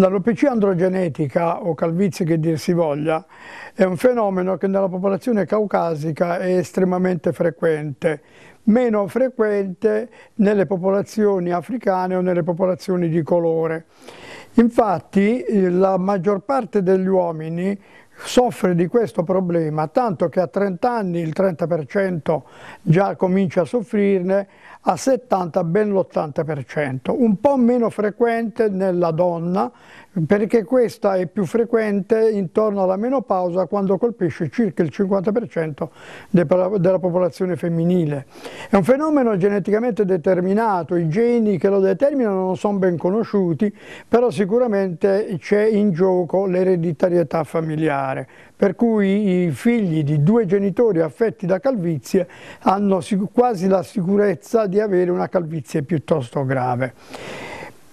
L'alopecia androgenetica o calvizie che dir si voglia è un fenomeno che nella popolazione caucasica è estremamente frequente, meno frequente nelle popolazioni africane o nelle popolazioni di colore. Infatti eh, la maggior parte degli uomini soffre di questo problema, tanto che a 30 anni il 30% già comincia a soffrirne, a 70 ben l'80%, un po' meno frequente nella donna perché questa è più frequente intorno alla menopausa quando colpisce circa il 50% della popolazione femminile. È un fenomeno geneticamente determinato, i geni che lo determinano non sono ben conosciuti, però sicuramente c'è in gioco l'ereditarietà familiare, per cui i figli di due genitori affetti da calvizie hanno quasi la sicurezza di avere una calvizie piuttosto grave.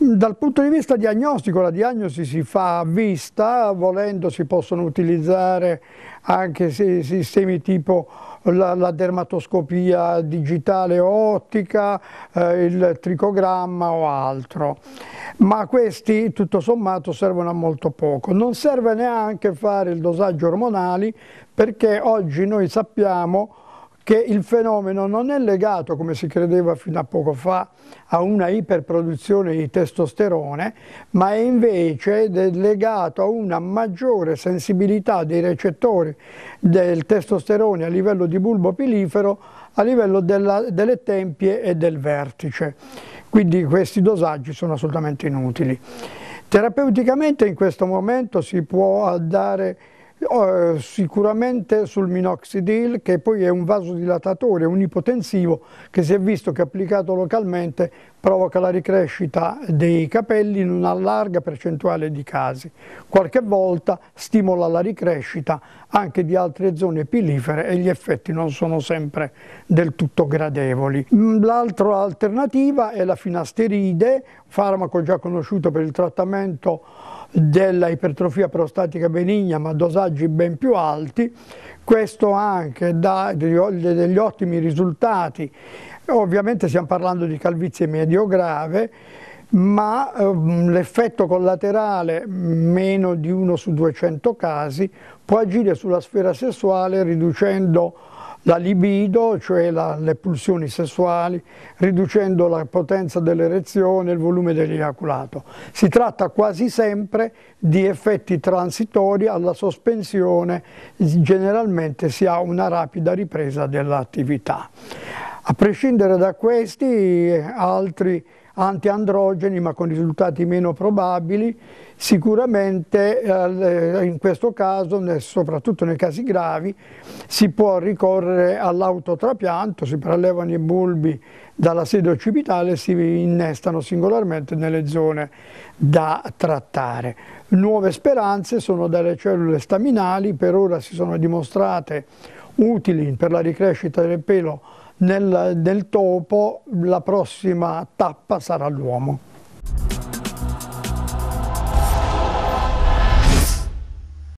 Dal punto di vista diagnostico, la diagnosi si fa a vista, volendo si possono utilizzare anche sistemi tipo la, la dermatoscopia digitale o ottica, eh, il tricogramma o altro, ma questi tutto sommato servono a molto poco. Non serve neanche fare il dosaggio ormonali perché oggi noi sappiamo che il fenomeno non è legato, come si credeva fino a poco fa, a una iperproduzione di testosterone, ma è invece legato a una maggiore sensibilità dei recettori del testosterone a livello di bulbo pilifero, a livello della, delle tempie e del vertice. Quindi questi dosaggi sono assolutamente inutili. Terapeuticamente in questo momento si può dare eh, sicuramente sul minoxidil che poi è un vasodilatatore, un ipotensivo che si è visto che applicato localmente provoca la ricrescita dei capelli in una larga percentuale di casi. Qualche volta stimola la ricrescita anche di altre zone pilifere e gli effetti non sono sempre del tutto gradevoli. Mm, l'altra alternativa è la finasteride, farmaco già conosciuto per il trattamento della ipertrofia prostatica benigna ma dosaggi ben più alti, questo anche dà degli ottimi risultati, ovviamente stiamo parlando di calvizie medio-grave, ma ehm, l'effetto collaterale, meno di uno su 200 casi, può agire sulla sfera sessuale riducendo la libido, cioè la, le pulsioni sessuali, riducendo la potenza dell'erezione e il volume dell'eiaculato. Si tratta quasi sempre di effetti transitori alla sospensione, generalmente si ha una rapida ripresa dell'attività. A prescindere da questi, altri antiandrogeni ma con risultati meno probabili, sicuramente eh, in questo caso, soprattutto nei casi gravi, si può ricorrere all'autotrapianto, si prelevano i bulbi dalla sede occipitale e si innestano singolarmente nelle zone da trattare. Nuove speranze sono dalle cellule staminali, per ora si sono dimostrate utili per la ricrescita del pelo nel, nel topo la prossima tappa sarà l'uomo.